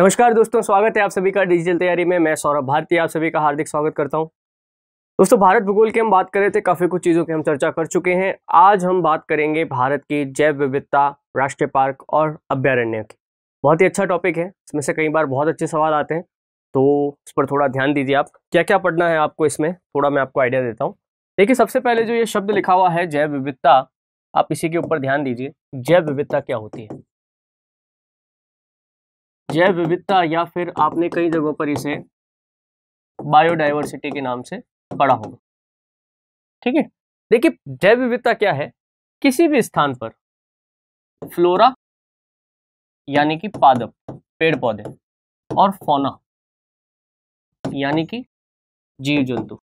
नमस्कार दोस्तों स्वागत है आप सभी का डिजिटल तैयारी में मैं सौरभ भारती आप सभी का हार्दिक स्वागत करता हूं दोस्तों भारत भूगोल की हम बात कर रहे थे काफ़ी कुछ चीज़ों की हम चर्चा कर चुके हैं आज हम बात करेंगे भारत की जैव विविधता राष्ट्रीय पार्क और अभ्यारण्य की बहुत ही अच्छा टॉपिक है इसमें से कई बार बहुत अच्छे सवाल आते हैं तो इस पर थोड़ा ध्यान दीजिए आप क्या क्या पढ़ना है आपको इसमें थोड़ा मैं आपको आइडिया देता हूँ देखिए सबसे पहले जो ये शब्द लिखा हुआ है जैव विविधता आप इसी के ऊपर ध्यान दीजिए जैव विविधता क्या होती है जैव विविधता या फिर आपने कई जगहों पर इसे बायोडाइवर्सिटी के नाम से पढ़ा होगा ठीक है देखिए जैव विविधता क्या है किसी भी स्थान पर फ्लोरा यानी कि पादप पेड़ पौधे और फोना यानी कि जीव जंतु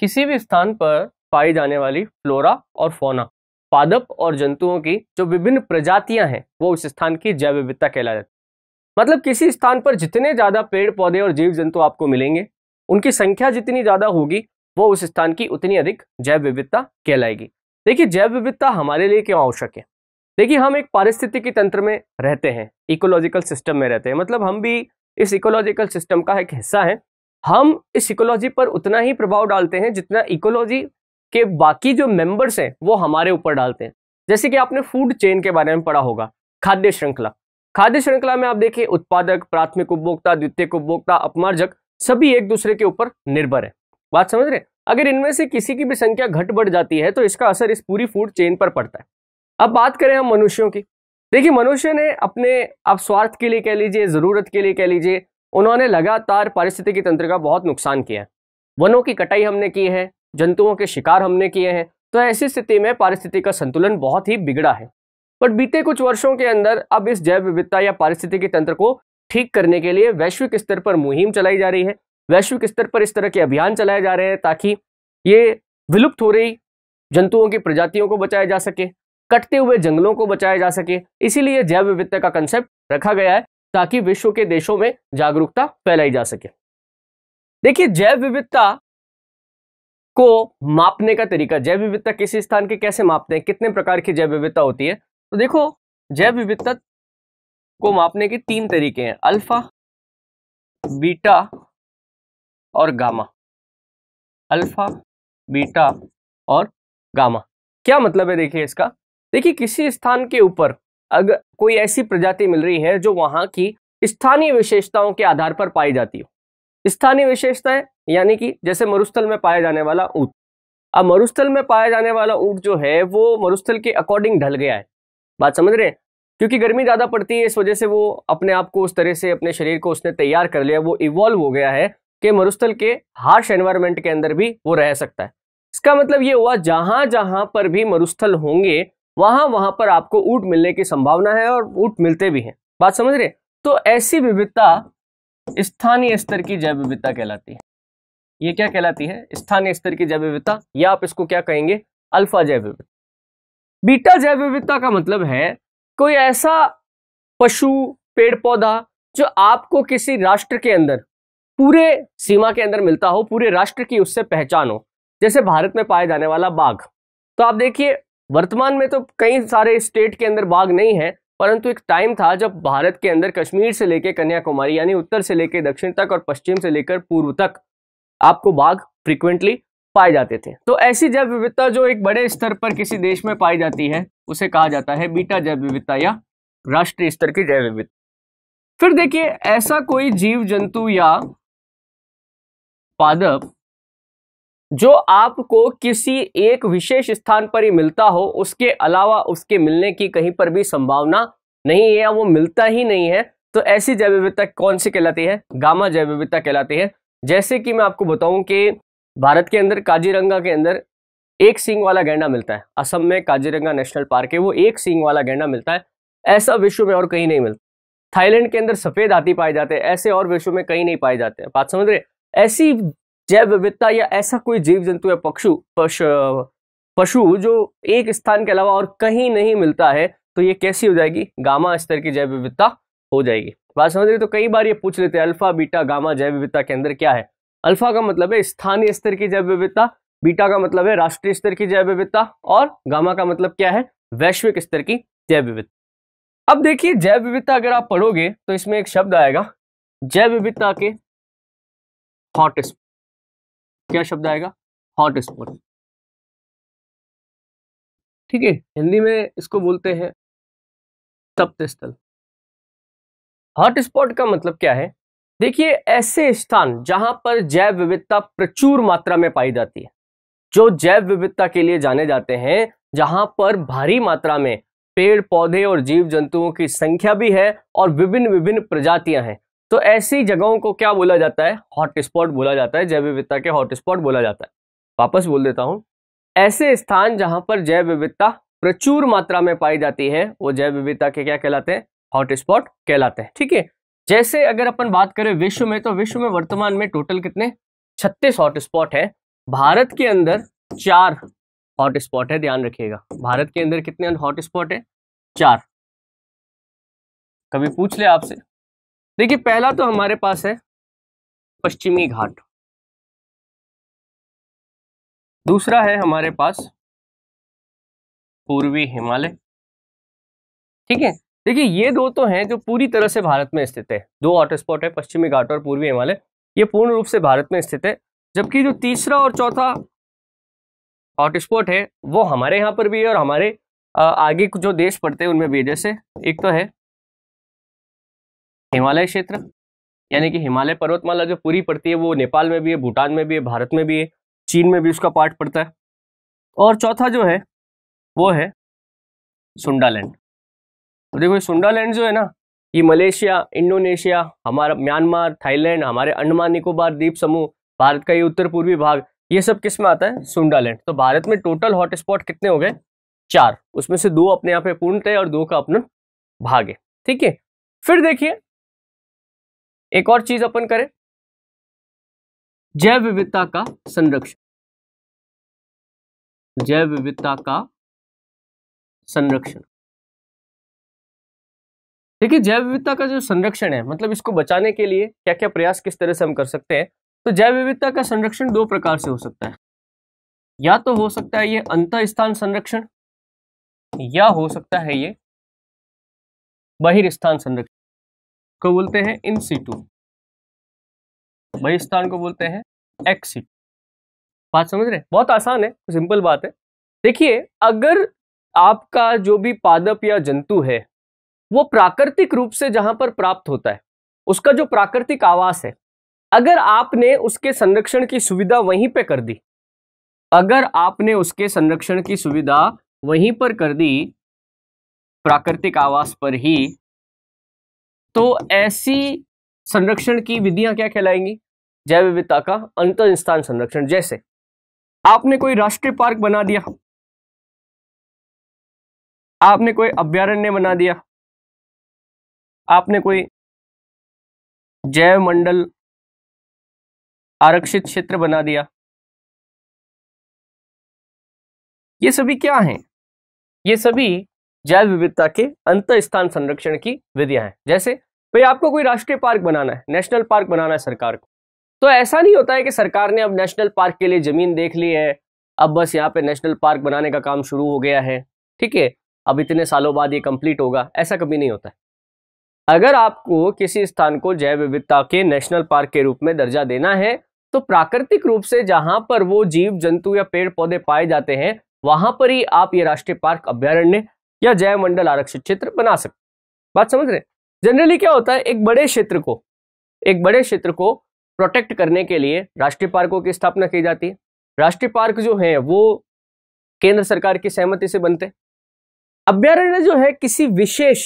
किसी भी स्थान पर पाई जाने वाली फ्लोरा और फोना पादप और जंतुओं की जो विभिन्न प्रजातियां हैं वो उस स्थान की जैव विविधता कहला जाती है मतलब किसी स्थान पर जितने ज़्यादा पेड़ पौधे और जीव जंतु आपको मिलेंगे उनकी संख्या जितनी ज़्यादा होगी वो उस स्थान की उतनी अधिक जैव विविधता कहलाएगी देखिए जैव विविधता हमारे लिए क्यों आवश्यक है देखिए हम एक पारिस्थितिकी तंत्र में रहते हैं इकोलॉजिकल सिस्टम में रहते हैं मतलब हम भी इस इकोलॉजिकल सिस्टम का एक हिस्सा है हम इस इकोलॉजी पर उतना ही प्रभाव डालते हैं जितना इकोलॉजी कि बाकी जो मेंबर्स हैं वो हमारे ऊपर डालते हैं जैसे कि आपने फूड चेन के बारे में पढ़ा होगा खाद्य श्रृंखला खाद्य श्रृंखला में आप देखिए उत्पादक प्राथमिक उपभोक्ता द्वितीय उपभोक्ता अपमार्जक सभी एक दूसरे के ऊपर निर्भर है बात समझ रहे अगर इनमें से किसी की भी संख्या घट बढ़ जाती है तो इसका असर इस पूरी फूड चेन पर पड़ता है अब बात करें हम मनुष्यों की देखिए मनुष्य ने अपने आप स्वार्थ के लिए कह लीजिए ज़रूरत के लिए कह लीजिए उन्होंने लगातार पारिस्थितिकी तंत्र का बहुत नुकसान किया है वनों की कटाई हमने की है जंतुओं के शिकार हमने किए हैं तो ऐसी स्थिति में पारिस्थिति का संतुलन बहुत ही बिगड़ा है बट बीते कुछ वर्षों के अंदर अब इस जैव विविधता या पारिस्थितिकी तंत्र को ठीक करने के लिए वैश्विक स्तर पर मुहिम चलाई जा रही है वैश्विक स्तर पर इस तरह के अभियान चलाए जा रहे हैं ताकि ये विलुप्त हो रही जंतुओं की प्रजातियों को बचाया जा सके कटते हुए जंगलों को बचाया जा सके इसीलिए जैव विविधता का कंसेप्ट रखा गया है ताकि विश्व के देशों में जागरूकता फैलाई जा सके देखिए जैव विविधता को मापने का तरीका जैव विविधता किस स्थान के कैसे मापते हैं कितने प्रकार की जैव विविधता होती है तो देखो जैव विविधता को मापने के तीन तरीके हैं अल्फा बीटा और गामा अल्फा बीटा और गामा क्या मतलब है देखिए इसका देखिए किसी स्थान के ऊपर अगर कोई ऐसी प्रजाति मिल रही है जो वहां की स्थानीय विशेषताओं के आधार पर पाई जाती हो स्थानीय विशेषता है यानी कि जैसे मरुस्थल में पाया जाने वाला ऊट अब मरुस्थल में पाया जाने वाला ऊट जो है वो मरुस्थल के अकॉर्डिंग ढल गया है बात समझ रहे हैं क्योंकि गर्मी ज़्यादा पड़ती है इस वजह से वो अपने आप को उस तरह से अपने शरीर को उसने तैयार कर लिया वो इवॉल्व हो गया है कि मरुस्थल के हार्श एनवायरमेंट के अंदर भी वो रह सकता है इसका मतलब ये हुआ जहां जहां पर भी मरुस्थल होंगे वहां वहां पर आपको ऊट मिलने की संभावना है और ऊट मिलते भी हैं बात समझ रहे तो ऐसी विविधता स्थानीय स्तर की जैव विविधता कहलाती है ये क्या कहलाती है स्थानीय स्तर की जैव विविधता या आप इसको क्या कहेंगे अल्फा जैव विविधता बीटा जैव विविधता का मतलब है कोई ऐसा पशु पेड़ पौधा जो आपको किसी राष्ट्र के अंदर पूरे सीमा के अंदर मिलता हो पूरे राष्ट्र की उससे पहचान हो जैसे भारत में पाया जाने वाला बाघ तो आप देखिए वर्तमान में तो कई सारे स्टेट के अंदर बाघ नहीं है परंतु एक टाइम था जब भारत के अंदर कश्मीर से लेकर कन्याकुमारी यानी उत्तर से लेकर दक्षिण तक और पश्चिम से लेकर पूर्व तक आपको बाघ फ्रिक्वेंटली पाए जाते थे तो ऐसी जैव विविधता जो एक बड़े स्तर पर किसी देश में पाई जाती है उसे कहा जाता है बीटा जैव विविधता या राष्ट्रीय स्तर की जैव विविधता फिर देखिए ऐसा कोई जीव जंतु या पादप जो आपको किसी एक विशेष स्थान पर ही मिलता हो उसके अलावा उसके मिलने की कहीं पर भी संभावना नहीं है या वो मिलता ही नहीं है तो ऐसी जैव विविधता कौन सी कहलाती है गामा जैव विविधता कहलाती है जैसे कि मैं आपको बताऊं कि भारत के अंदर काजीरंगा के अंदर एक सींग वाला गैंडा मिलता है असम में काजीरंगा नेशनल पार्क है वो एक सींग वाला गैंडा मिलता है ऐसा विश्व में और कहीं नहीं मिलता थाईलैंड के अंदर सफ़ेद हाथी पाए जाते हैं ऐसे और विश्व में कहीं नहीं पाए जाते हैं बात समझ रहे ऐसी जैव विविधता या ऐसा कोई जीव जंतु या पक्षु पशु जो एक स्थान के अलावा और कहीं नहीं मिलता है तो ये कैसी हो जाएगी गामा स्तर की जैव विविधता हो जाएगी बात समझ रही तो कई बार ये पूछ लेते हैं अल्फा बीटा गामा जैव विविधता के अंदर क्या है अल्फा का मतलब है स्थानीय स्तर की जैव विविधता बीटा का मतलब है राष्ट्रीय स्तर की जैव विविधता और गामा का मतलब क्या है वैश्विक स्तर की जैव विविधता अब देखिए जैव विविधता अगर आप पढ़ोगे तो इसमें एक शब्द आएगा जैव विविधता के हॉटस्पॉट क्या शब्द आएगा हॉट स्पॉट ठीक है हिंदी में इसको बोलते हैं तप्त स्थल हॉट स्पॉट का मतलब क्या है देखिए ऐसे स्थान जहां पर जैव विविधता प्रचुर मात्रा में पाई जाती है जो जैव विविधता के लिए जाने जाते हैं जहां पर भारी मात्रा में पेड़ पौधे और जीव जंतुओं की संख्या भी है और विभिन्न विभिन्न प्रजातियां हैं तो ऐसी जगहों को क्या बोला जाता है हॉटस्पॉट बोला जाता है जैव विविधता के हॉटस्पॉट बोला जाता है वापस बोल देता हूँ ऐसे स्थान जहाँ पर जैव विविधता प्रचुर मात्रा में पाई जाती है वो जैव विविधता के क्या कहलाते हैं हॉटस्पॉट कहलाते हैं ठीक है जैसे अगर अपन बात करें विश्व में तो विश्व में वर्तमान में टोटल कितने छत्तीस हॉटस्पॉट है भारत के अंदर चार हॉटस्पॉट है ध्यान रखिएगा भारत के अंदर कितने हॉटस्पॉट है चार कभी पूछ ले आपसे देखिए पहला तो हमारे पास है पश्चिमी घाट दूसरा है हमारे पास पूर्वी हिमालय ठीक है देखिए ये दो तो हैं जो पूरी तरह से भारत में स्थित है दो हॉटस्पॉट है पश्चिमी घाट और पूर्वी हिमालय ये पूर्ण रूप से भारत में स्थित है जबकि जो तीसरा और चौथा हॉटस्पॉट है वो हमारे यहाँ पर भी है और हमारे आगे जो देश पड़ते हैं उनमें भी जैसे एक तो है हिमालय क्षेत्र यानी कि हिमालय पर्वतमाला जो पूरी पड़ती है वो नेपाल में भी है भूटान में भी है भारत में भी है चीन में भी उसका पार्ट पड़ता है और चौथा जो है वो है सुंडालैंड तो देखो ये सुंडालैंड जो है ना ये मलेशिया इंडोनेशिया हमारा म्यांमार थाईलैंड हमारे अंडमान निकोबार द्वीप समूह भारत का ये उत्तर पूर्वी भाग ये सब किस में आता है सुंडालैंड तो भारत में टोटल हॉटस्पॉट कितने हो गए चार उसमें से दो अपने यहाँ पे पूर्णतः और दो का अपना भाग है ठीक है फिर देखिए एक और चीज अपन करें जैव विविधता का संरक्षण जैव विविधता का संरक्षण देखिए जैव विविधता का जो संरक्षण है मतलब इसको बचाने के लिए क्या क्या प्रयास किस तरह से हम कर सकते हैं तो जैव विविधता का संरक्षण दो प्रकार से हो सकता है या तो हो सकता है ये अंत स्थान संरक्षण या हो सकता है ये बहिर्स्थान संरक्षण को बोलते हैं इन सीटू वही स्थान को बोलते हैं एक्स बात समझ रहे बहुत आसान है सिंपल बात है देखिए अगर आपका जो भी पादप या जंतु है वो प्राकृतिक रूप से जहां पर प्राप्त होता है उसका जो प्राकृतिक आवास है अगर आपने उसके संरक्षण की सुविधा वहीं पे कर दी अगर आपने उसके संरक्षण की सुविधा वहीं पर कर दी प्राकृतिक आवास पर ही तो ऐसी संरक्षण की विधियां क्या कहलाएंगी जैव विविधता का अंतर स्थान संरक्षण जैसे आपने कोई राष्ट्रीय पार्क बना दिया आपने कोई अभ्यारण्य बना दिया आपने कोई जैव मंडल आरक्षित क्षेत्र बना दिया ये सभी क्या हैं ये सभी जैव विविधता के अंतर स्थान संरक्षण की विधियां हैं जैसे भाई आपको कोई राष्ट्रीय पार्क बनाना है नेशनल पार्क बनाना है सरकार को तो ऐसा नहीं होता है कि सरकार ने अब नेशनल पार्क के लिए ज़मीन देख ली है अब बस यहाँ पे नेशनल पार्क बनाने का काम शुरू हो गया है ठीक है अब इतने सालों बाद ये कंप्लीट होगा ऐसा कभी नहीं होता है अगर आपको किसी स्थान को जैव विविधता के नेशनल पार्क के रूप में दर्जा देना है तो प्राकृतिक रूप से जहां पर वो जीव जंतु या पेड़ पौधे पाए जाते हैं वहां पर ही आप ये राष्ट्रीय पार्क अभ्यारण्य या जैव मंडल आरक्षित क्षेत्र बना सकते बात समझ रहे हैं जनरली क्या होता है एक बड़े क्षेत्र को एक बड़े क्षेत्र को प्रोटेक्ट करने के लिए राष्ट्रीय पार्कों की स्थापना की जाती है राष्ट्रीय पार्क जो है वो केंद्र सरकार की सहमति से बनते अभ्यारण्य जो है किसी विशेष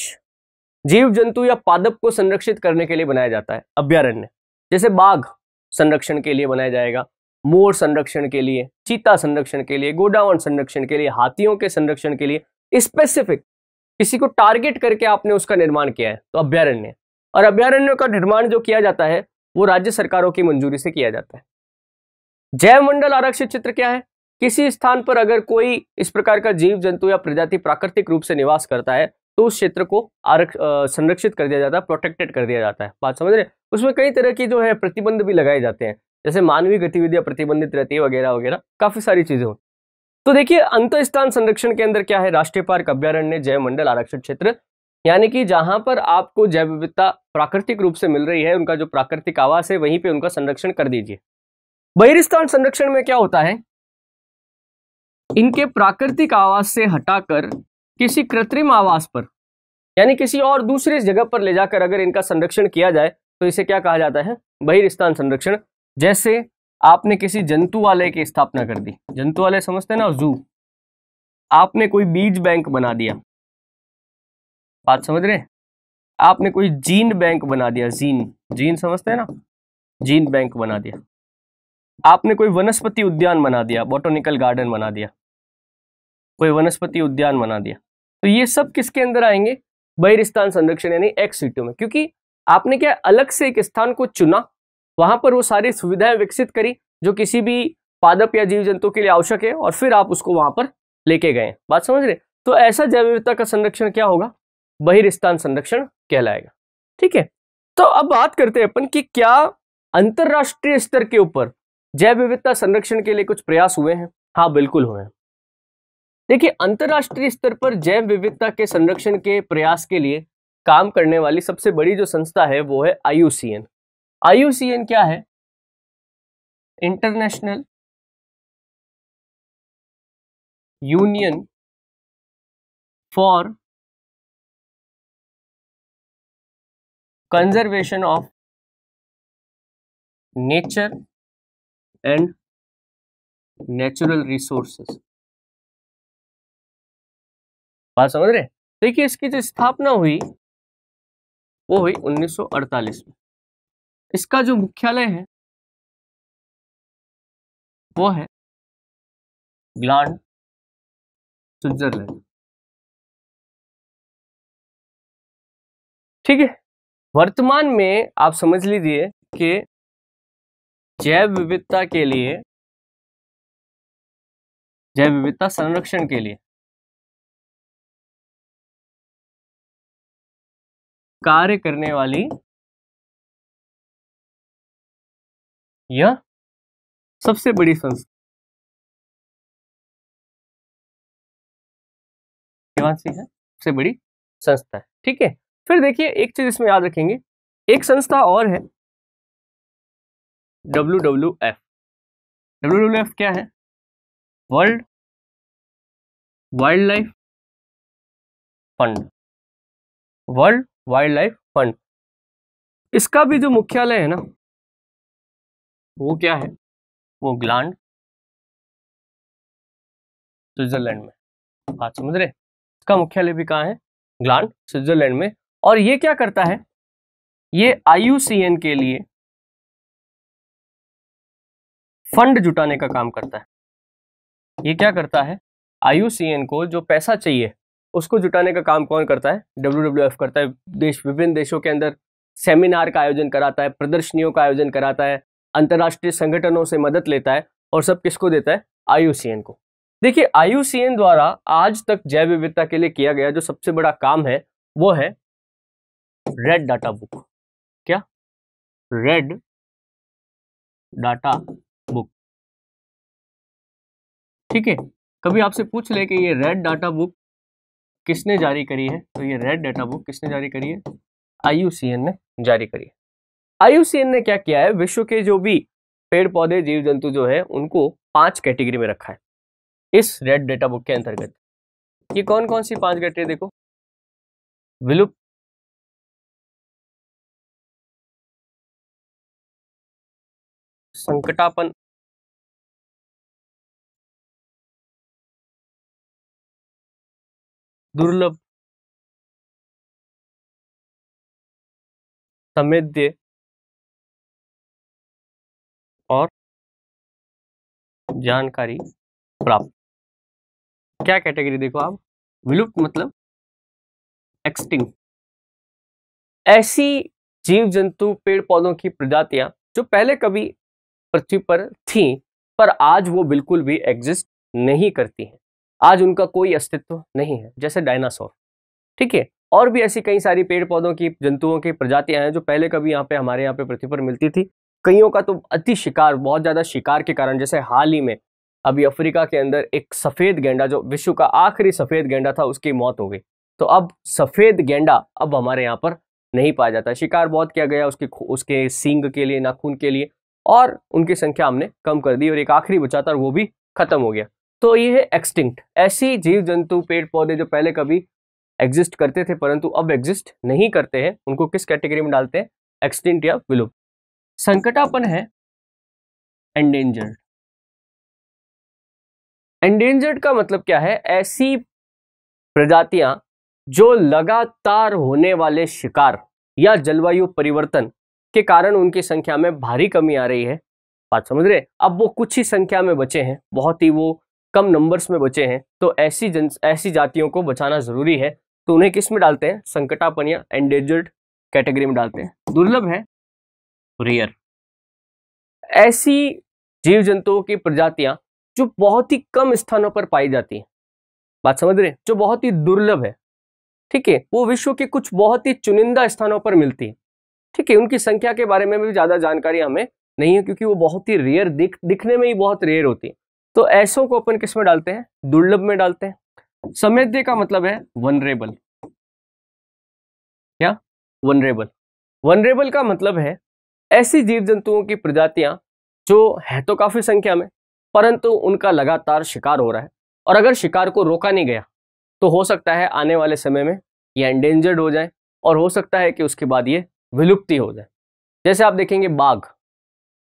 जीव जंतु या पादप को संरक्षित करने के लिए बनाया जाता है अभ्यारण्य जैसे बाघ संरक्षण के लिए बनाया जाएगा मोर संरक्षण के लिए चीता संरक्षण के लिए गोडावन संरक्षण के लिए हाथियों के संरक्षण के लिए स्पेसिफिक किसी को टारगेट करके आपने उसका निर्माण किया है तो अभ्यारण्य और अभ्यारण्यों का निर्माण जो किया जाता है वो राज्य सरकारों की मंजूरी से किया जाता है जैव मंडल आरक्षित चित्र क्या है किसी स्थान पर अगर कोई इस प्रकार का जीव जंतु या प्रजाति प्राकृतिक रूप से निवास करता है तो उस क्षेत्र को आरक्ष संरक्षित कर दिया जाता है प्रोटेक्टेड कर दिया जाता है बात समझ रहे उसमें कई तरह की जो है प्रतिबंध भी लगाए जाते हैं जैसे मानवीय गतिविधियां प्रतिबंधित रहती है वगैरह वगैरह काफी सारी चीजें होती तो देखिए अंत स्थान संरक्षण के अंदर क्या है राष्ट्रीय पार्क अभ्यारण्य जैव मंडल आरक्षित क्षेत्र यानी कि जहां पर आपको जैव विविधता प्राकृतिक रूप से मिल रही है उनका जो प्राकृतिक आवास है वहीं पे उनका संरक्षण कर दीजिए बहिर्स्थान संरक्षण में क्या होता है इनके प्राकृतिक आवास से हटाकर किसी कृत्रिम आवास पर यानी किसी और दूसरे जगह पर ले जाकर अगर इनका संरक्षण किया जाए तो इसे क्या कहा जाता है बहिर्स्थान संरक्षण जैसे आपने किसी जंतु वाले की स्थापना कर दी जंतु वाले समझते ना जू आपने कोई बीज बैंक बना दिया बात समझ रहे आपने कोई जीन बैंक बना दिया जीन जीन समझते हैं ना जीन बैंक बना दिया आपने कोई वनस्पति उद्यान बना दिया बोटोनिकल गार्डन बना दिया कोई वनस्पति उद्यान बना दिया तो ये सब किसके अंदर आएंगे बहिरिस्तान संरक्षण यानी एक्स सीटों में क्योंकि आपने क्या अलग से एक स्थान को चुना वहाँ पर वो सारी सुविधाएं विकसित करी जो किसी भी पादप या जीव जंतु के लिए आवश्यक है और फिर आप उसको वहाँ पर लेके गए बात समझ रहे तो ऐसा जैव विविधता का संरक्षण क्या होगा बहिर्स्थान संरक्षण कहलाएगा ठीक है तो अब बात करते हैं अपन कि क्या अंतर्राष्ट्रीय स्तर के ऊपर जैव विविधता संरक्षण के लिए कुछ प्रयास हुए हैं हाँ बिल्कुल हुए हैं देखिए अंतर्राष्ट्रीय स्तर पर जैव विविधता के संरक्षण के प्रयास के लिए काम करने वाली सबसे बड़ी जो संस्था है वो है आई आई क्या है International Union for Conservation of Nature and Natural Resources बात समझ रहे देखिए इसकी जो स्थापना हुई वो हुई 1948 में इसका जो मुख्यालय है वो है ग्लांड स्विट्जरलैंड ठीक है वर्तमान में आप समझ लीजिए कि जैव विविधता के लिए जैव विविधता संरक्षण के लिए कार्य करने वाली या सबसे बड़ी संस्था है सबसे बड़ी संस्था है ठीक है फिर देखिए एक चीज इसमें याद रखेंगे एक संस्था और है W W F W W F क्या है World Wildlife Fund World Wildlife Fund इसका भी जो मुख्यालय है ना वो क्या है वो ग्लैंड स्विट्जरलैंड में बात समझ रहे इसका मुख्यालय भी कहाँ है ग्लैंड स्विट्जरलैंड में और ये क्या करता है ये आईयूसीएन के लिए फंड जुटाने का काम करता है ये क्या करता है आईयूसीएन को जो पैसा चाहिए उसको जुटाने का काम कौन करता है डब्ल्यू करता है देश विभिन्न देशों के अंदर सेमिनार का आयोजन कराता है प्रदर्शनियों का आयोजन कराता है अंतर्राष्ट्रीय संगठनों से मदद लेता है और सब किसको देता है आईयूसीएन को देखिए आईयूसीएन द्वारा आज तक जैव विविधता के लिए किया गया जो सबसे बड़ा काम है वो है रेड डाटा बुक क्या रेड डाटा बुक ठीक है कभी आपसे पूछ ले कि ये रेड डाटा बुक किसने जारी करी है तो ये रेड डाटा बुक किसने जारी करी है आईयूसीएन ने जारी करी है आयुसीएन ने क्या किया है विश्व के जो भी पेड़ पौधे जीव जंतु जो है उनको पांच कैटेगरी में रखा है इस रेड डेटा बुक के अंतर्गत ये कौन कौन सी पांच कैटेगरी देखो विलुप्त संकटापन दुर्लभ समेध्य और जानकारी प्राप्त क्या कैटेगरी देखो आप विलुप्त मतलब एक्सटिंग ऐसी जीव जंतु पेड़ पौधों की प्रजातियां जो पहले कभी पृथ्वी पर थी पर आज वो बिल्कुल भी एग्जिस्ट नहीं करती हैं आज उनका कोई अस्तित्व नहीं है जैसे डायनासोर ठीक है और भी ऐसी कई सारी पेड़ पौधों की जंतुओं की प्रजातियां हैं जो पहले कभी यहाँ पे हमारे यहाँ पे पृथ्वी पर मिलती थी कईयों का तो अति शिकार बहुत ज़्यादा शिकार के कारण जैसे हाल ही में अभी अफ्रीका के अंदर एक सफ़ेद गेंडा जो विश्व का आखिरी सफ़ेद गेंडा था उसकी मौत हो गई तो अब सफ़ेद गेंडा अब हमारे यहाँ पर नहीं पाया जाता शिकार बहुत किया गया उसके उसके सींग के लिए नाखून के लिए और उनकी संख्या हमने कम कर दी और एक आखिरी बचा था वो भी खत्म हो गया तो ये है एक्सटिंक्ट ऐसी जीव जंतु पेड़ पौधे जो पहले कभी एग्जिस्ट करते थे परंतु अब एग्जिस्ट नहीं करते हैं उनको किस कैटेगरी में डालते हैं एक्सटिंक्ट या विलुप्त संकटापन है एंडेंजर्ड एंडेंजर्ड का मतलब क्या है ऐसी प्रजातियां जो लगातार होने वाले शिकार या जलवायु परिवर्तन के कारण उनकी संख्या में भारी कमी आ रही है बात समझ रहे अब वो कुछ ही संख्या में बचे हैं बहुत ही वो कम नंबर्स में बचे हैं तो ऐसी जन ऐसी जातियों को बचाना जरूरी है तो उन्हें किस में डालते हैं संकटापन या एंडेंजर्ड कैटेगरी में डालते हैं दुर्लभ है रेयर ऐसी जीव जंतुओं की प्रजातियां जो बहुत ही कम स्थानों पर पाई जाती हैं बात समझ रहे हैं जो बहुत ही दुर्लभ है ठीक है वो विश्व के कुछ बहुत ही चुनिंदा स्थानों पर मिलती है ठीक है उनकी संख्या के बारे में भी ज़्यादा जानकारी हमें नहीं है क्योंकि वो बहुत ही रेयर दिख दिखने में ही बहुत रेयर होती है तो ऐसों को अपन किस में डालते हैं दुर्लभ में डालते हैं समेध्य का मतलब है वनरेबल क्या वनरेबल वनरेबल का मतलब है ऐसी जीव जंतुओं की प्रजातियां जो है तो काफ़ी संख्या में परंतु उनका लगातार शिकार हो रहा है और अगर शिकार को रोका नहीं गया तो हो सकता है आने वाले समय में ये एंडेंजर्ड हो जाए और हो सकता है कि उसके बाद ये विलुप्ति हो जाए जैसे आप देखेंगे बाघ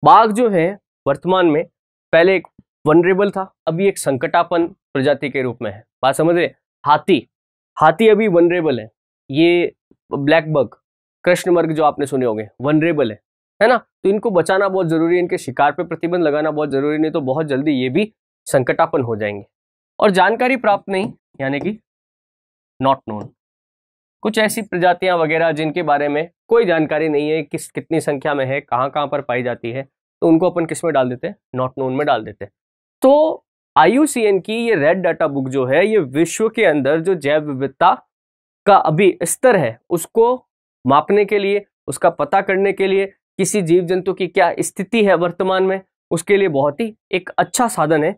बाघ जो है वर्तमान में पहले एक वनरेबल था अभी एक संकटापन प्रजाति के रूप में है बात समझ रहे हाथी हाथी अभी वनरेबल है ये ब्लैक बग कृष्ण मर्ग जो आपने सुने होंगे वनरेबल है है ना तो इनको बचाना बहुत जरूरी है इनके शिकार पर प्रतिबंध लगाना बहुत जरूरी नहीं तो बहुत जल्दी ये भी संकटापन हो जाएंगे और जानकारी प्राप्त नहीं यानी कि नॉट नोन कुछ ऐसी प्रजातियां वगैरह जिनके बारे में कोई जानकारी नहीं है किस कितनी संख्या में है कहाँ कहाँ पर पाई जाती है तो उनको अपन किस में डाल देते हैं नॉट नोन में डाल देते हैं तो आई की ये रेड डाटा बुक जो है ये विश्व के अंदर जो जैव विविधता का अभी स्तर है उसको मापने के लिए उसका पता करने के लिए किसी जीव जंतु की क्या स्थिति है वर्तमान में उसके लिए बहुत ही एक अच्छा साधन है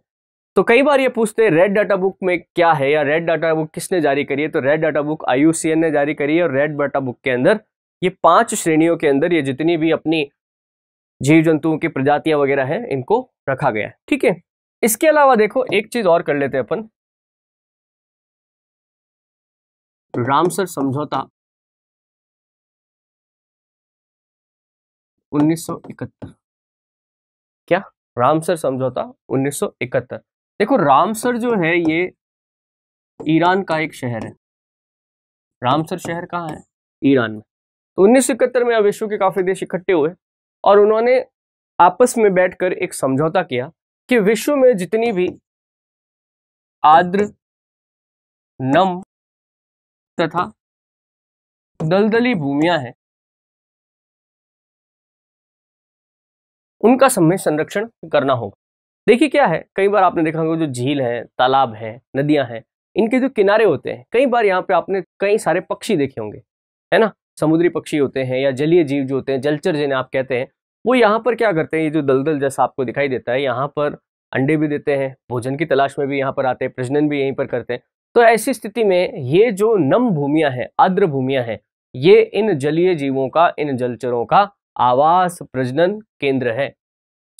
तो कई बार ये पूछते हैं रेड डाटा बुक में क्या है या रेड डाटा बुक किसने जारी करी है तो रेड डाटा बुक आई ने जारी करी है और रेड डाटा बुक के अंदर ये पांच श्रेणियों के अंदर ये जितनी भी अपनी जीव जंतुओं की प्रजातियां वगैरह हैं इनको रखा गया है ठीक है इसके अलावा देखो एक चीज और कर लेते हैं अपन रामसर समझौता 1971 क्या रामसर समझौता 1971 देखो रामसर जो है ये ईरान का एक शहर है रामसर शहर कहाँ है ईरान में तो उन्नीस में अब विश्व के काफी देश इकट्ठे हुए और उन्होंने आपस में बैठकर एक समझौता किया कि विश्व में जितनी भी आर्द्र नम तथा दलदली भूमिया है उनका समय संरक्षण करना होगा देखिए क्या है कई बार आपने देखा होगा जो झील है तालाब है नदियां हैं इनके जो किनारे होते हैं कई बार यहाँ पे आपने कई सारे पक्षी देखे होंगे है ना समुद्री पक्षी होते हैं या जलीय जीव जो होते हैं जलचर जिन्हें आप कहते हैं वो यहाँ पर क्या करते हैं ये जो दलदल जैसा आपको दिखाई देता है यहाँ पर अंडे भी देते हैं भोजन की तलाश में भी यहाँ पर आते हैं प्रजनन भी यहीं पर करते हैं तो ऐसी स्थिति में ये जो नम भूमिया है आर्द्र भूमिया है ये इन जलीय जीवों का इन जलचरों का आवास प्रजनन केंद्र है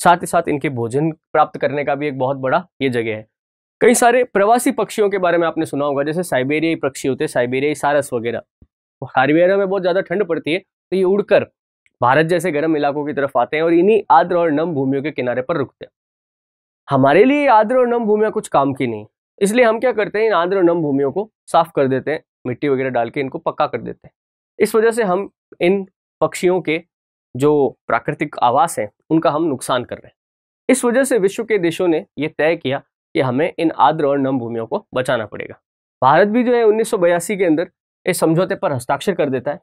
साथ ही साथ इनके भोजन प्राप्त करने का भी एक बहुत बड़ा ये जगह है कई सारे प्रवासी पक्षियों के बारे में आपने सुना होगा जैसे साइबेरियाई पक्षी होते हैं साइबेरियाई सारस वगैरह साइबेरिया में बहुत ज़्यादा ठंड पड़ती है तो ये उड़कर भारत जैसे गर्म इलाकों की तरफ आते हैं और इन्हीं आर्द्र और नम भूमियों के किनारे पर रुकते हैं हमारे लिए आर्द्र और नम भूमियाँ कुछ काम की नहीं इसलिए हम क्या करते हैं इन आर्द्र और नम भूमियों को साफ कर देते हैं मिट्टी वगैरह डाल के इनको पक्का कर देते हैं इस वजह से हम इन पक्षियों के जो प्राकृतिक आवास हैं उनका हम नुकसान कर रहे हैं इस वजह से विश्व के देशों ने यह तय किया कि हमें इन आर्द्र और नम भूमियों को बचाना पड़ेगा भारत भी जो है उन्नीस के अंदर इस समझौते पर हस्ताक्षर कर देता है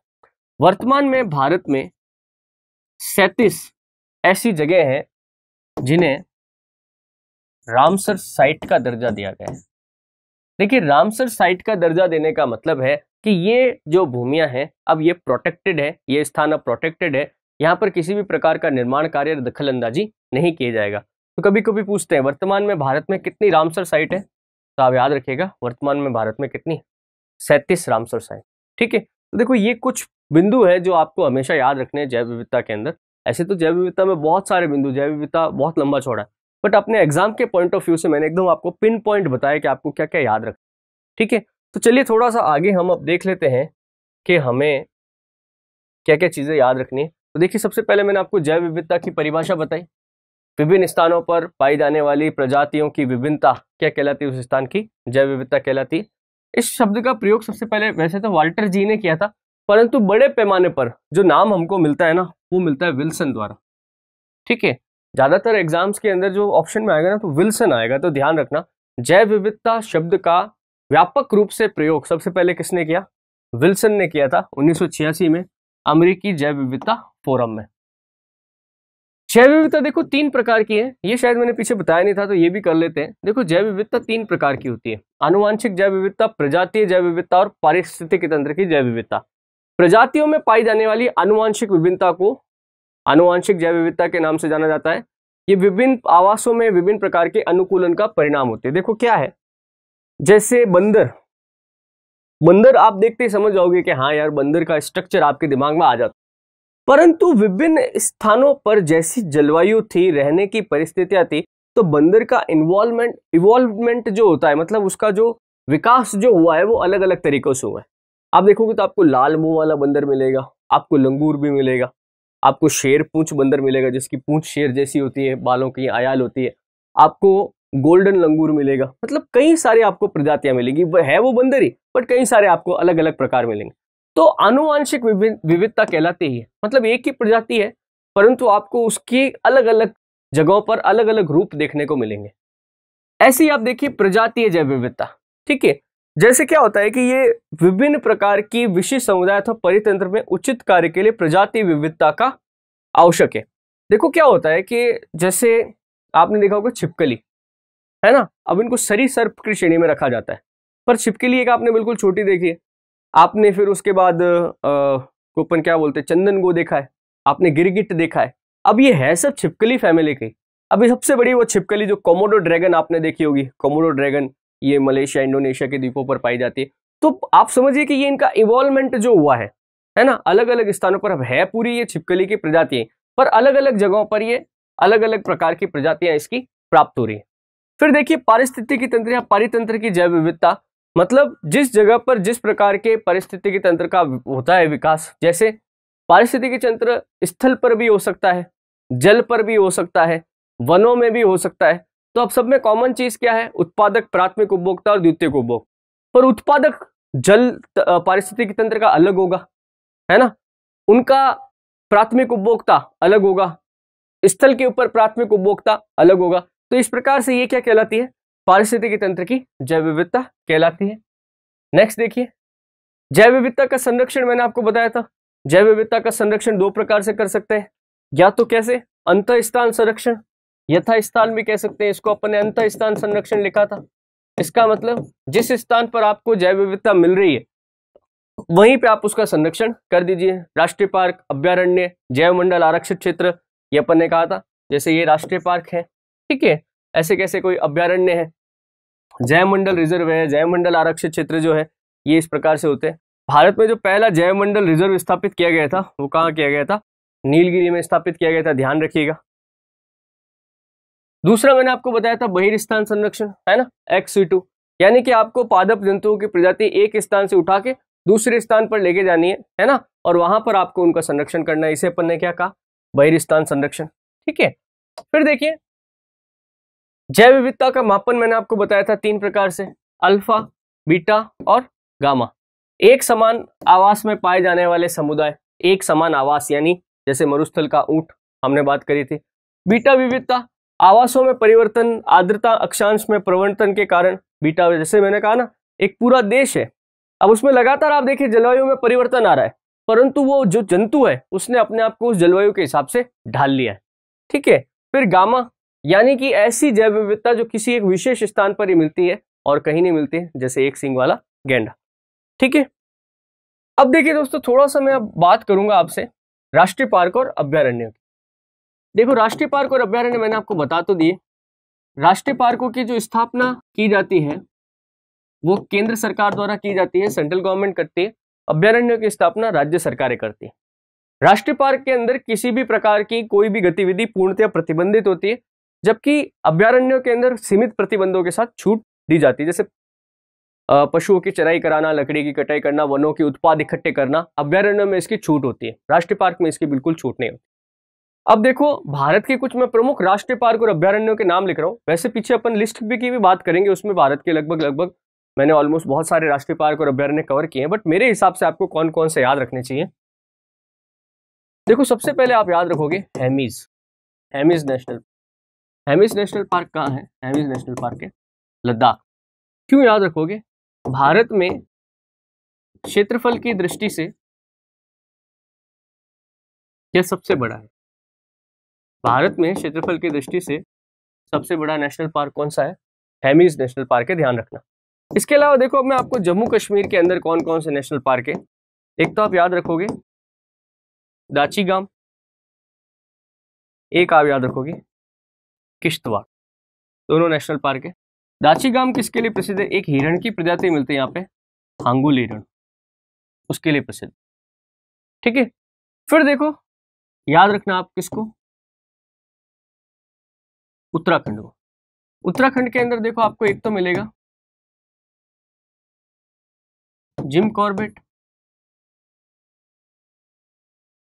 वर्तमान में भारत में सैंतीस ऐसी जगह हैं जिन्हें रामसर साइट का दर्जा दिया गया है देखिए रामसर साइट का दर्जा देने का मतलब है कि ये जो भूमिया हैं अब ये प्रोटेक्टेड है ये स्थान अब प्रोटेक्टेड है यहाँ पर किसी भी प्रकार का निर्माण कार्य दखल अंदाजी नहीं किया जाएगा तो कभी कभी पूछते हैं वर्तमान में भारत में कितनी रामसर साइट है तो आप याद रखिएगा वर्तमान में भारत में कितनी सैंतीस रामसर साइट ठीक है तो देखो ये कुछ बिंदु है जो आपको हमेशा याद रखने हैं जैव विविधता के अंदर ऐसे तो जैव विविधता में बहुत सारे बिंदु जैव विविधता बहुत लंबा छोड़ा है बट अपने एग्जाम के पॉइंट ऑफ व्यू से मैंने एकदम आपको पिन पॉइंट बताया कि आपको क्या क्या याद रखना ठीक है तो चलिए थोड़ा सा आगे हम अब देख लेते हैं कि हमें क्या क्या चीज़ें याद रखनी है तो देखिए सबसे पहले मैंने आपको जैव विविधता की परिभाषा बताई विभिन्न स्थानों पर पाई जाने वाली प्रजातियों की विभिन्नता क्या कहलाती है उस स्थान की जैव विविधता कहलाती इस शब्द का प्रयोग सबसे पहले वैसे तो वाल्टर जी ने किया था परंतु बड़े पैमाने पर जो नाम हमको मिलता है ना वो मिलता है विल्सन द्वारा ठीक है ज़्यादातर एग्जाम्स के अंदर जो ऑप्शन में आएगा ना तो विल्सन आएगा तो ध्यान रखना जैव विविधता शब्द का व्यापक रूप से प्रयोग सबसे पहले किसने किया विल्सन ने किया था उन्नीस में अमरीकी जैव विविधता फोरम में जैव विविधता देखो तीन प्रकार की है ये शायद मैंने पीछे बताया नहीं था तो ये भी कर लेते हैं देखो जैव विविधता तीन प्रकार की होती है आनुवांशिक जैव विविधता प्रजातीय जैव विविधता और पारिस्थितिक तंत्र की जैव विविधता प्रजातियों में पाई जाने वाली आनुवांशिक विभिन्नता को आनुवांशिक जैव विविधता के नाम से जाना जाता है ये विभिन्न आवासों में विभिन्न प्रकार के अनुकूलन का परिणाम होते हैं देखो क्या है जैसे बंदर बंदर आप देखते ही समझ जाओगे कि हाँ यार बंदर का स्ट्रक्चर आपके दिमाग में आ जाता है परंतु विभिन्न स्थानों पर जैसी जलवायु थी रहने की परिस्थितियां थी तो बंदर का इन्वॉल्वमेंट इवॉल्वमेंट जो होता है मतलब उसका जो विकास जो हुआ है वो अलग अलग तरीकों से हुआ है आप देखोगे तो आपको लाल मुंह वाला बंदर मिलेगा आपको लंगूर भी मिलेगा आपको शेर पूंछ बंदर मिलेगा जिसकी पूंछ शेर जैसी होती है बालों की आयाल होती है आपको गोल्डन लंगूर मिलेगा मतलब कई सारे आपको प्रजातियां मिलेंगी है वो बंदर ही बट कई सारे आपको अलग अलग प्रकार मिलेंगे तो आनुवंशिक विविधता कहलाती है मतलब एक ही प्रजाति है परंतु आपको उसकी अलग अलग जगहों पर अलग अलग रूप देखने को मिलेंगे ऐसी आप देखिए प्रजातीय जैव विविधता ठीक है जैसे क्या होता है कि ये विभिन्न प्रकार की विशिष्ट समुदाय अथवा परितंत्र में उचित कार्य के लिए प्रजातीय विविधता का आवश्यक है देखो क्या होता है कि जैसे आपने देखा होगा छिपकली है ना अब इनको सरी सर्प की श्रेणी में रखा जाता है पर छिपकली एक आपने बिल्कुल छोटी देखी है आपने फिर उसके बाद कोपन क्या बोलते हैं चंदन गो देखा है आपने गिरगिट देखा है अब ये है सब छिपकली फैमिली की अभी सबसे बड़ी वो छिपकली जो कोमोडो ड्रैगन आपने देखी होगी कोमोडो ड्रैगन ये मलेशिया इंडोनेशिया के द्वीपों पर पाई जाती है तो आप समझिए कि ये इनका इवॉल्वमेंट जो हुआ है है ना अलग अलग स्थानों पर अब है पूरी ये छिपकली की प्रजातियां पर अलग अलग जगहों पर ये अलग अलग प्रकार की प्रजातियां इसकी प्राप्त हो रही है फिर देखिए पारिस्थितिकी तंत्र या पारितंत्र की जैव विविधता मतलब जिस जगह पर जिस प्रकार के पारिस्थितिकी तंत्र का होता है विकास जैसे पारिस्थितिकी तंत्र स्थल पर भी हो सकता है जल पर भी हो सकता है वनों में भी हो सकता है तो अब सब में कॉमन चीज क्या है उत्पादक प्राथमिक उपभोक्ता और द्वितीय उपभोग पर उत्पादक जल पारिस्थितिकी तंत्र का अलग होगा है ना उनका प्राथमिक उपभोक्ता अलग होगा स्थल के ऊपर प्राथमिक उपभोक्ता अलग होगा तो इस प्रकार से ये क्या कहलाती है पारिस्थितिक तंत्र की जैव विविधता कहलाती है नेक्स्ट देखिए जैव विविधता का संरक्षण मैंने आपको बताया था जैव विविधता का संरक्षण दो प्रकार से कर सकते हैं या तो कैसे अंत स्थान संरक्षण यथा स्थान भी कह सकते हैं इसको अपने अंतर अंत स्थान संरक्षण लिखा था इसका मतलब जिस स्थान पर आपको जैव विविधता मिल रही है वहीं पे आप उसका संरक्षण कर दीजिए राष्ट्रीय पार्क अभ्यारण्य जैव मंडल आरक्षित क्षेत्र ये अपन ने कहा था जैसे ये राष्ट्रीय पार्क है ठीक है ऐसे कैसे कोई अभ्यारण्य है जयमंडल रिजर्व है जयमंडल आरक्षित क्षेत्र जो है ये इस प्रकार से होते हैं भारत में जो पहला जयमंडल रिजर्व स्थापित किया गया था वो कहाँ किया गया था नीलगिरी में स्थापित किया गया था ध्यान रखिएगा दूसरा मैंने आपको बताया था बहिर्स्थान संरक्षण है ना एक्स यानी कि आपको पादप जंतुओं की प्रजाति एक स्थान से उठा के दूसरे स्थान पर लेके जानी है है ना और वहां पर आपको उनका संरक्षण करना है इसे अपन ने क्या कहा बहिर्स्थान संरक्षण ठीक है फिर देखिए जैव विविधता का मापन मैंने आपको बताया था तीन प्रकार से अल्फा बीटा और गामा एक समान आवास में पाए जाने वाले समुदाय एक समान आवास यानी जैसे मरुस्थल का ऊंट हमने बात करी थी बीटा विविधता आवासों में परिवर्तन आर्द्रता अक्षांश में प्रवर्तन के कारण बीटा जैसे मैंने कहा ना एक पूरा देश है अब उसमें लगातार आप देखिए जलवायु में परिवर्तन आ रहा है परंतु वो जो जंतु है उसने अपने आप को उस जलवायु के हिसाब से ढाल लिया है ठीक है फिर गामा यानी कि ऐसी जैव विविधता जो किसी एक विशेष स्थान पर ही मिलती है और कहीं नहीं मिलती है जैसे एक सिंग वाला गेंडा ठीक है अब देखिए दोस्तों थोड़ा सा मैं अब बात करूंगा आपसे राष्ट्रीय पार्क और अभ्यारण्य की देखो राष्ट्रीय पार्क और अभ्यारण्य मैंने आपको बता तो दिए राष्ट्रीय पार्कों की जो स्थापना की जाती है वो केंद्र सरकार द्वारा की जाती है सेंट्रल गवर्नमेंट करती है अभ्यारण्यों की स्थापना राज्य सरकारें करती है राष्ट्रीय पार्क के अंदर किसी भी प्रकार की कोई भी गतिविधि पूर्णतया प्रतिबंधित होती है जबकि अभ्यारण्यों के अंदर सीमित प्रतिबंधों के साथ छूट दी जाती है जैसे पशुओं की चराई कराना लकड़ी की कटाई करना वनों के उत्पाद इकट्ठे करना अभ्यारण्यों में इसकी छूट होती है राष्ट्रीय पार्क में इसकी बिल्कुल छूट नहीं होती अब देखो भारत के कुछ मैं प्रमुख राष्ट्रीय पार्क और अभ्यारण्यों के नाम लिख रहा हूँ वैसे पीछे अपन लिस्ट भी की भी बात करेंगे उसमें भारत के लगभग लगभग मैंने ऑलमोस्ट बहुत सारे राष्ट्रीय पार्क और अभ्यारण्य कवर किए हैं बट मेरे हिसाब से आपको कौन कौन से याद रखने चाहिए देखो सबसे पहले आप याद रखोगे Hemis Hemis national Hemis national park कहाँ है हेमिस नेशनल पार्क है लद्दाख क्यों याद रखोगे भारत में क्षेत्रफल की दृष्टि से यह सबसे बड़ा है भारत में क्षेत्रफल की दृष्टि से सबसे बड़ा नेशनल पार्क कौन सा है हेमीज नेशनल पार्क है ध्यान रखना इसके अलावा देखो अब मैं आपको जम्मू कश्मीर के अंदर कौन कौन से नेशनल पार्क है एक तो आप याद रखोगे दाची गांव एक आप याद रखोगे किश्तवाड़ दोनों नेशनल पार्क है दाची गांव किसके लिए प्रसिद्ध है एक हिरण की प्रजाति मिलती है यहाँ पे हांगुल हिरण उसके लिए प्रसिद्ध ठीक है फिर देखो याद रखना आप किसको उत्तराखंड को उत्तराखंड के अंदर देखो आपको एक तो मिलेगा जिम कॉर्बेट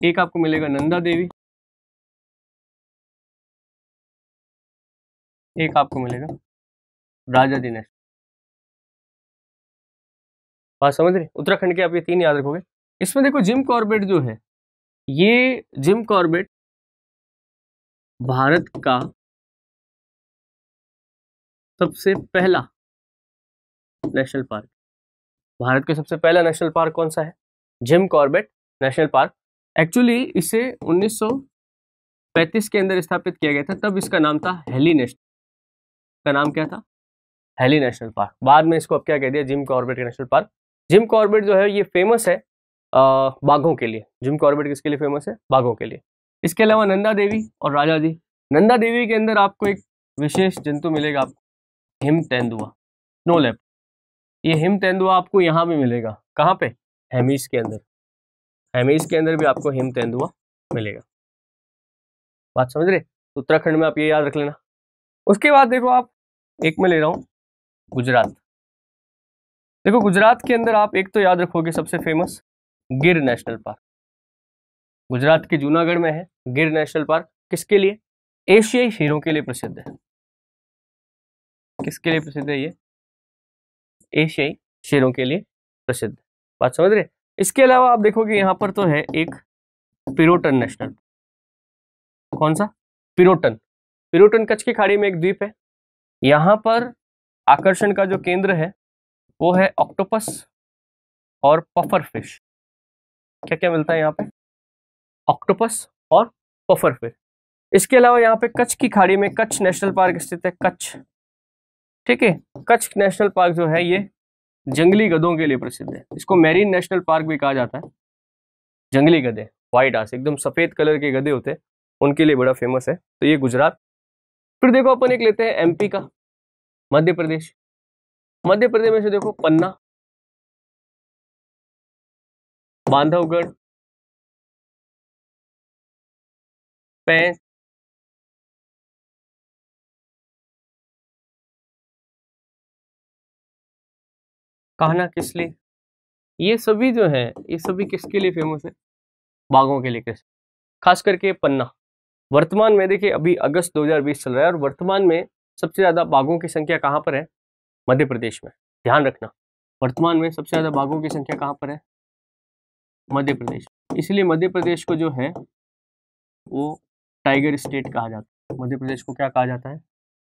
एक आपको मिलेगा नंदा देवी एक आपको मिलेगा राजा दिनेश बात समझ रहे उत्तराखंड के आप ये तीन याद रखोगे इसमें देखो जिम कॉर्बेट जो है ये जिम कॉर्बेट भारत का सबसे पहला नेशनल पार्क भारत का सबसे पहला नेशनल पार्क कौन सा है Jim Corbett national park actually इसे 1935 के अंदर स्थापित किया गया था तब इसका नाम था हेली नेशनल का नाम क्या था हेली नेशनल पार्क बाद में इसको अब क्या कह दिया जिम कॉर्बेट के नेशनल पार्क जिम कॉर्बेट जो है ये फेमस है बाघों के लिए जिम कॉर्बेट किसके लिए फेमस है बाघों के लिए इसके अलावा नंदा देवी और राजा जी नंदा देवी के अंदर आपको एक विशेष जंतु मिलेगा आपको हिम तेंदुआ स्नो लेप ये हिम तेंदुआ आपको यहाँ भी मिलेगा कहाँ पे हेमीज के अंदर हेमीज के अंदर भी आपको हिम तेंदुआ मिलेगा बात समझ रहे उत्तराखंड में आप ये याद रख लेना उसके बाद देखो आप एक में ले रहा हूँ गुजरात देखो गुजरात के अंदर आप एक तो याद रखोगे सबसे फेमस गिर नेशनल पार्क गुजरात के जूनागढ़ में है गिर नेशनल पार्क किसके लिए एशियाई शेरों के लिए प्रसिद्ध है किसके लिए प्रसिद्ध है ये एशियाई शेरों के लिए प्रसिद्ध बात समझ रहे इसके अलावा आप देखोगे यहां पर तो है एक पिरोटन नेशनल कौन सा पिरोटन पिरोटन कच्छ की खाड़ी में एक द्वीप है यहाँ पर आकर्षण का जो केंद्र है वो है ऑक्टोपस और पफर फिश क्या क्या मिलता है यहाँ पे ऑक्टोपस और पफर फिश इसके अलावा यहाँ पे कच्छ की खाड़ी में कच्छ नेशनल पार्क स्थित है कच्छ ठीक है कच्छ नेशनल पार्क जो है ये जंगली गधों के लिए प्रसिद्ध है इसको मैरीन नेशनल पार्क भी कहा जाता है जंगली गधे व्हाइट आस एकदम सफ़ेद कलर के गधे होते हैं उनके लिए बड़ा फेमस है तो ये गुजरात फिर देखो अपन एक लेते हैं एमपी का मध्य प्रदेश मध्य प्रदेश में से देखो पन्ना बांधवगढ़ पैंस कहना किस लिए ये सभी जो है ये सभी किसके लिए फेमस है बाघों के लिए खास करके पन्ना वर्तमान में देखिए अभी अगस्त 2020 चल रहा है और वर्तमान में सबसे ज़्यादा बाघों की संख्या कहाँ पर है मध्य प्रदेश में ध्यान रखना वर्तमान में सबसे ज़्यादा बाघों की संख्या कहाँ पर है मध्य प्रदेश इसलिए मध्य प्रदेश को जो है वो टाइगर स्टेट कहा जाता है मध्य प्रदेश को क्या कहा जाता है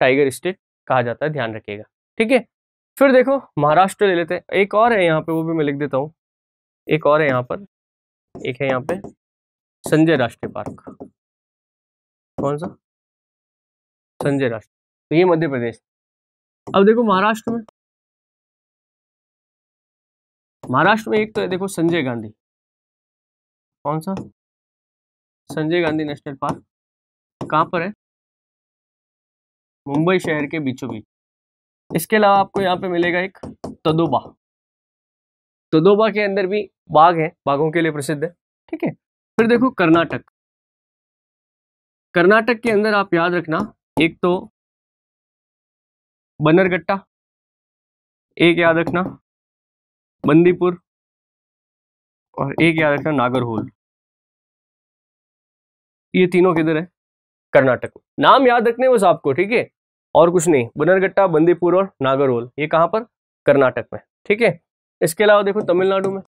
टाइगर स्टेट कहा जाता है ध्यान रखिएगा ठीक है फिर देखो महाराष्ट्र ले लेते हैं एक और है यहाँ पे वो भी मैं लिख देता हूँ एक और है यहाँ पर एक है यहाँ पे संजय राष्ट्रीय पार्क कौन सा संजय राष्ट्र तो ये मध्य प्रदेश अब देखो महाराष्ट्र में महाराष्ट्र में एक तो है देखो संजय गांधी कौन सा संजय गांधी नेशनल पार्क कहाँ पर है मुंबई शहर के बीचों बीच इसके अलावा आपको यहाँ पे मिलेगा एक तदोबा तदोबा के अंदर भी बाघ है बाघों के लिए प्रसिद्ध है ठीक है फिर देखो कर्नाटक कर्नाटक के अंदर आप याद रखना एक तो बनरगट्टा एक याद रखना बंदीपुर और एक याद रखना नागरहोल ये तीनों किधर है कर्नाटक में नाम याद रखने बस आपको ठीक है और कुछ नहीं बनरगट्टा बंदीपुर और नागरहोल ये कहां पर कर्नाटक में ठीक है इसके अलावा देखो तमिलनाडु में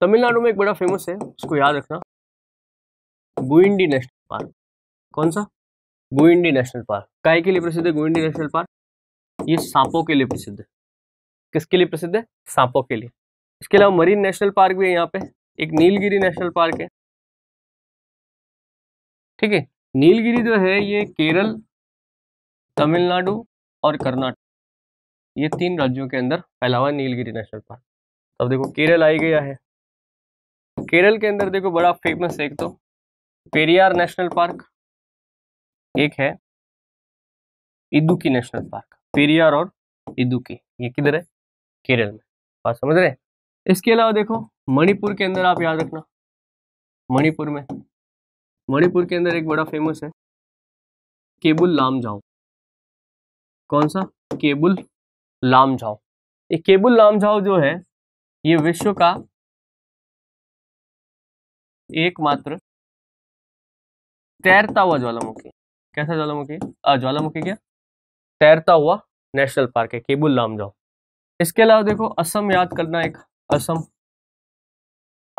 तमिलनाडु में एक बड़ा फेमस है उसको याद रखना बुइंडी नेशनल पार्क कौन सा गोइंडी नेशनल पार्क काय के लिए प्रसिद्ध है गोइंडी नेशनल पार्क ये सांपों के लिए प्रसिद्ध है किसके लिए प्रसिद्ध है सांपों के लिए इसके अलावा मरीन नेशनल पार्क भी है यहाँ पे एक नीलगिरी नेशनल पार्क है ठीक है नीलगिरी जो है ये केरल तमिलनाडु और कर्नाटक ये तीन राज्यों के अंदर फैला हुआ नीलगिरी नेशनल पार्क अब देखो केरल आई गया है केरल के अंदर देखो बड़ा फेमस एक तो पेरियार नेशनल पार्क एक है इदुकी नेशनल पार्क पेरियार और इदुकी ये किधर है केरल में बात समझ रहे इसके अलावा देखो मणिपुर के अंदर आप याद रखना मणिपुर में मणिपुर के अंदर एक बड़ा फेमस है केबुल लाम जाओ कौन सा केबुल लाम जाओ ये केबुल लाम जाओ जो है ये विश्व का एकमात्र तैरता हुआ ज्वालामुखी कैसा ज्वालामुखी ज्वालामुखी क्या तैरता हुआ नेशनल पार्क है केबुल लामजाओ इसके अलावा देखो असम याद करना एक असम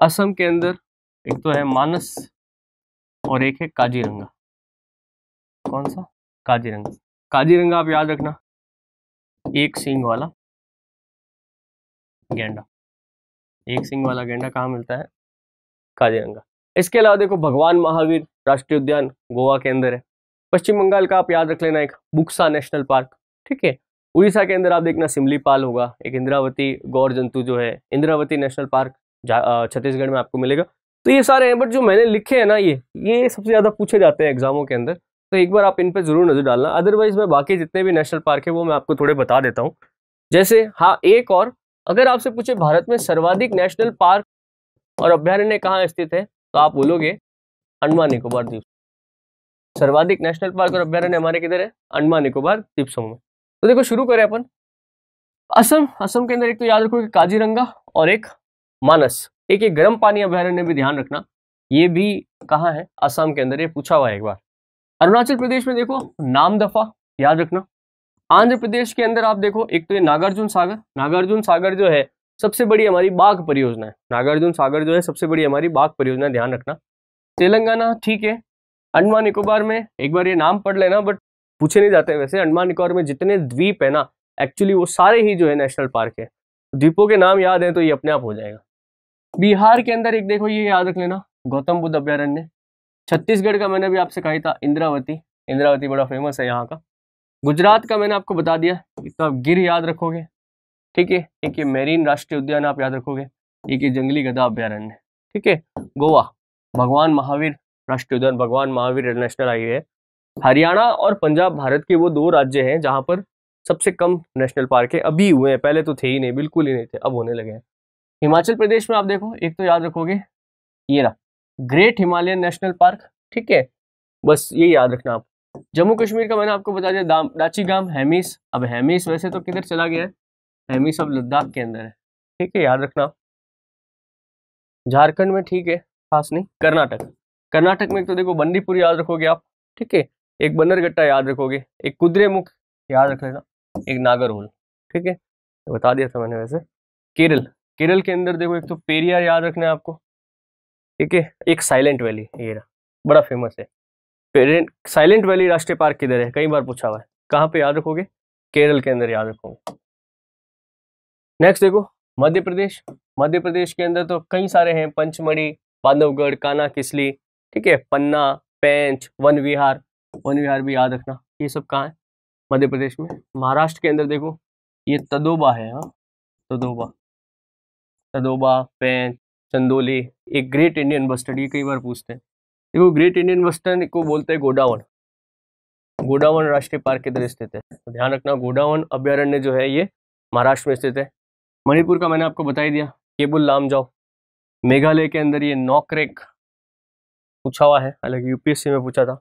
असम के अंदर एक तो है मानस और एक है काजीरंगा कौन सा काजीरंगा काजीरंगा आप याद रखना एक सिंग वाला गेंडा एक सिंग वाला गेंडा कहाँ मिलता है काजीरंगा इसके अलावा देखो भगवान महावीर राष्ट्रीय उद्यान गोवा के अंदर है पश्चिम बंगाल का आप याद रख लेना एक बुक्सा नेशनल पार्क ठीक है उड़ीसा के अंदर आप देखना सिमली पाल होगा एक इंद्रावती गौर जंतु जो है इंद्रावती नेशनल पार्क छत्तीसगढ़ में आपको मिलेगा तो ये सारे हैं बट जो मैंने लिखे हैं ना ये ये सबसे ज़्यादा पूछे जाते हैं एग्जामों के अंदर तो एक बार आप इन पर ज़रूर नज़र डालना अदरवाइज मैं बाकी जितने भी नेशनल पार्क है वो मैं आपको थोड़े बता देता हूँ जैसे हाँ एक और अगर आपसे पूछे भारत में सर्वाधिक नेशनल पार्क और अभ्यारण्य कहाँ स्थित है तो आप बोलोगे अंडमान निकोबार द्वीप सर्वाधिक नेशनल पार्क और अभ्यारण्य हमारे किधर है अंडमान निकोबार द्वीप समूह में तो देखो शुरू करें अपन असम असम के अंदर एक तो याद रखो कि काजीरंगा और एक मानस एक एक गर्म पानी अभ्यारण्य भी ध्यान रखना ये भी कहाँ है असम के अंदर ये पूछा हुआ है एक बार अरुणाचल प्रदेश में देखो नाम दफा याद रखना आंध्र प्रदेश के अंदर आप देखो एक तो ये नागार्जुन सागर नागार्जुन सागर जो है सबसे बड़ी हमारी बाघ परियोजना है नागार्जुन सागर जो है सबसे बड़ी हमारी बाघ परियोजना ध्यान रखना तेलंगाना ठीक है अंडमान निकोबार में एक बार ये नाम पढ़ लेना बट पूछे नहीं जाते वैसे अंडमान निकोबार में जितने द्वीप है ना एक्चुअली वो सारे ही जो है नेशनल पार्क है द्वीपों के नाम याद हैं तो ये अपने आप हो जाएगा बिहार के अंदर एक देखो ये याद रख लेना गौतम बुद्ध अभ्यारण्य छत्तीसगढ़ का मैंने भी आपसे कहा था इंद्रावती इंद्रावती बड़ा फेमस है यहाँ का गुजरात का मैंने आपको बता दिया तो आप गिर याद रखोगे ठीक है एक ये मेरीन राष्ट्रीय उद्यान आप याद रखोगे एक ये जंगली गधा अभ्यारण्य ठीक है गोवा भगवान महावीर राष्ट्रीय उद्यान भगवान महावीर नेशनल हाईवे है हरियाणा और पंजाब भारत के वो दो राज्य हैं जहाँ पर सबसे कम नेशनल पार्क है अभी हुए हैं पहले तो थे ही नहीं बिल्कुल ही नहीं थे अब होने लगे हैं हिमाचल प्रदेश में आप देखो एक तो याद रखोगे ये रहा ग्रेट हिमालयन नेशनल पार्क ठीक है बस ये याद रखना आप जम्मू कश्मीर का मैंने आपको बता दिया दाम डाची गाम हैमीस अब हैमीस वैसे तो किधर चला गया है एमी सब लद्दाख के अंदर है ठीक है याद रखना झारखंड में ठीक है खास नहीं कर्नाटक कर्नाटक में एक तो देखो बंदीपुर याद रखोगे आप ठीक है एक बंदरगट्टा याद रखोगे एक कुद्रेमुख याद रख लेना एक नागरहोल ठीक है तो बता दिया था मैंने वैसे केरल केरल के अंदर देखो एक तो पेरियार याद रखना है आपको ठीक है एक साइलेंट वैली ये रहा बड़ा फेमस है साइलेंट वैली राष्ट्रीय पार्क किधर है कई बार पूछा हुआ है कहाँ पे याद रखोगे केरल के अंदर याद रखोगे नेक्स्ट देखो मध्य प्रदेश मध्य प्रदेश के अंदर तो कई सारे हैं पंचमढ़ी बांधवगढ़ काना किसली ठीक है पन्ना पैंच वन विहार वन विहार भी याद रखना ये सब कहाँ है मध्य प्रदेश में महाराष्ट्र के अंदर देखो ये तदोबा है हाँ तदोबा तदोबा पैंच चंदोली एक ग्रेट इंडियन बस्टर्ड ये कई बार पूछते हैं देखो ग्रेट इंडियन बस्टर्ड को बोलते हैं गोडावन गोडावन राष्ट्रीय पार्क के अंदर स्थित है तो ध्यान रखना गोडावन अभ्यारण्य जो है ये महाराष्ट्र में स्थित है मणिपुर का मैंने आपको बताई दिया केबुल लाम जाओ मेघालय के अंदर ये नौकरेक पूछा हुआ है हालांकि यूपीएससी में पूछा था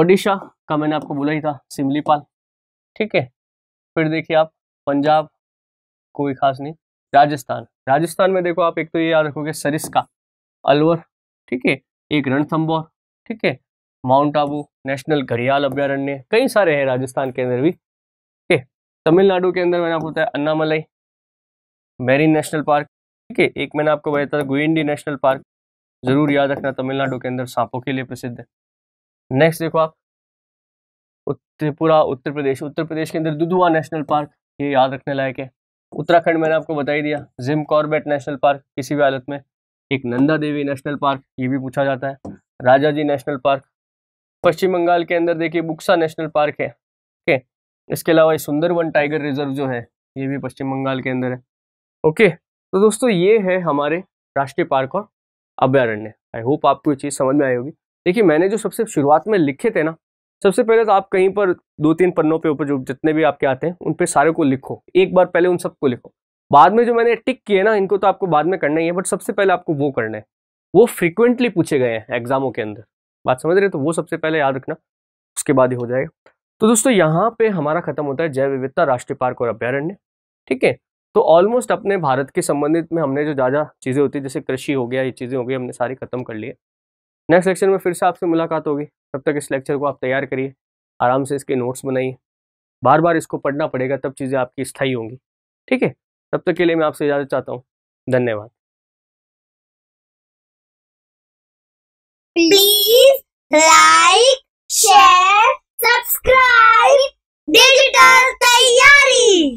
ओडिशा का मैंने आपको बोला ही था सिमलीपाल ठीक है फिर देखिए आप पंजाब कोई खास नहीं राजस्थान राजस्थान में देखो आप एक तो ये याद रखोगे सरिस्का अलवर ठीक है एक रणथम्बोर ठीक है माउंट आबू नेशनल घड़ियाल अभ्यारण्य कई सारे हैं राजस्थान के अंदर भी ठीक है तमिलनाडु के अंदर मैंने आपको बताया अन्नामलई मैरीन नेशनल पार्क ठीक है एक मैंने आपको बताया था गुइंडी नेशनल पार्क ज़रूर याद रखना तमिलनाडु के अंदर सांपों के लिए प्रसिद्ध है नेक्स्ट देखो आप त्रिपुरा उत्तर प्रदेश उत्तर प्रदेश के अंदर दुधुआ नेशनल पार्क ये याद रखने लायक है उत्तराखंड मैंने आपको बता ही दिया जिम कॉर्बेट नेशनल पार्क किसी भी हालत में एक नंदा देवी नेशनल पार्क ये भी पूछा जाता है Rajaji national park Paschim Bangal के अंदर देखिए बुक्सा नेशनल पार्क है ठीक है इसके अलावा सुंदरवन टाइगर रिजर्व जो है ये भी पश्चिम बंगाल के अंदर है ओके तो दोस्तों ये है हमारे राष्ट्रीय पार्क और अभ्यारण्य आई होप आपको ये चीज़ समझ में आई होगी देखिए मैंने जो सबसे शुरुआत में लिखे थे ना सबसे पहले तो आप कहीं पर दो तीन पन्नों पे ऊपर जो जितने भी आपके आते हैं उन पे सारे को लिखो एक बार पहले उन सबको लिखो बाद में जो मैंने टिक किए ना इनको तो आपको बाद में करना ही है बट सबसे पहले आपको वो करना है वो फ्रिक्वेंटली पूछे गए हैं एग्जामों के अंदर बात समझ रहे तो वो सबसे पहले याद रखना उसके बाद ही हो जाएगा तो दोस्तों यहाँ पे हमारा खत्म होता है जैव विविधता राष्ट्रीय पार्क और अभ्यारण्य ठीक है तो ऑलमोस्ट अपने भारत के संबंधित में हमने जो ज़्यादा चीज़ें होती जैसे कृषि हो गया ये चीज़ें हो गई हमने सारी खत्म कर लिए नेक्स्ट लेक्चर में फिर से आपसे मुलाकात होगी तब तक इस लेक्चर को आप तैयार करिए आराम से इसके नोट्स बनाइए बार बार इसको पढ़ना पड़ेगा तब चीज़ें आपकी स्थायी होंगी ठीक है तब तक के लिए मैं आपसे इजाज़त चाहता हूँ धन्यवाद please like share subscribe digital तैयारी